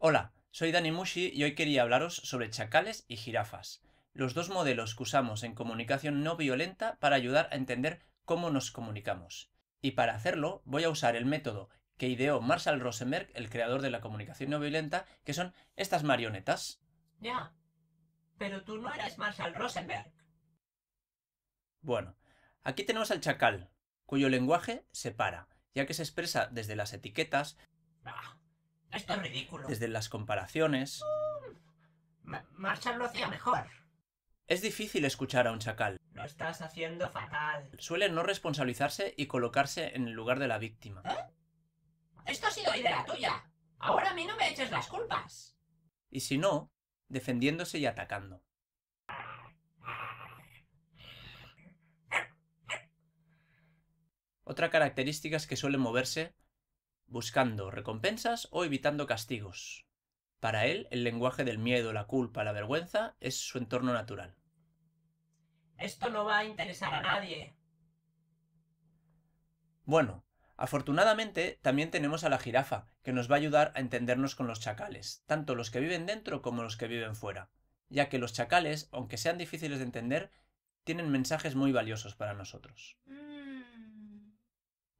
Hola, soy Dani Mushi y hoy quería hablaros sobre chacales y jirafas, los dos modelos que usamos en comunicación no violenta para ayudar a entender cómo nos comunicamos. Y para hacerlo voy a usar el método que ideó Marshall Rosenberg, el creador de la comunicación no violenta, que son estas marionetas. Ya, pero tú no eres Marshall Rosenberg. Bueno, aquí tenemos al chacal, cuyo lenguaje se para, ya que se expresa desde las etiquetas. Ah, esto es ridículo. Desde las comparaciones. Mm, lo hacía mejor. Es difícil escuchar a un chacal. Lo estás haciendo fatal. Suele no responsabilizarse y colocarse en el lugar de la víctima. ¿Eh? Esto ha sido idea tuya. Ahora a mí no me eches las culpas. Y si no, defendiéndose y atacando. Otra característica es que suele moverse buscando recompensas o evitando castigos. Para él, el lenguaje del miedo, la culpa, la vergüenza es su entorno natural. Esto no va a interesar a nadie. Bueno, afortunadamente también tenemos a la jirafa, que nos va a ayudar a entendernos con los chacales, tanto los que viven dentro como los que viven fuera, ya que los chacales, aunque sean difíciles de entender, tienen mensajes muy valiosos para nosotros. Mm.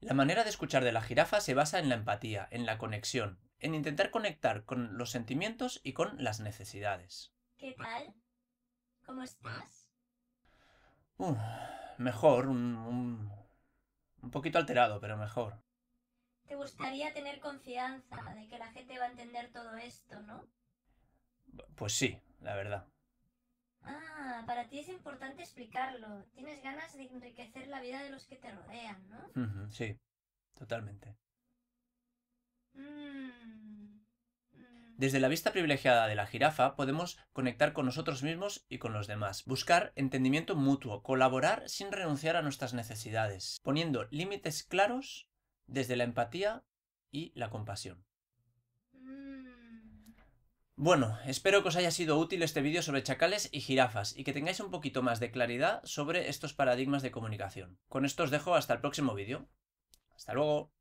La manera de escuchar de la jirafa se basa en la empatía, en la conexión, en intentar conectar con los sentimientos y con las necesidades. ¿Qué tal? ¿Cómo estás? mejor, un poquito alterado, pero mejor. Te gustaría tener confianza de que la gente va a entender todo esto, ¿no? Pues sí, la verdad para ti es importante explicarlo. Tienes ganas de enriquecer la vida de los que te rodean, ¿no? sí, totalmente. Mm, mm. Desde la vista privilegiada de la jirafa podemos conectar con nosotros mismos y con los demás, buscar entendimiento mutuo, colaborar sin renunciar a nuestras necesidades, poniendo límites claros desde la empatía y la compasión. Mm, bueno, espero que os haya sido útil este vídeo sobre chacales y jirafas y que tengáis un poquito más de claridad sobre estos paradigmas de comunicación. Con esto os dejo hasta el próximo vídeo. Hasta luego.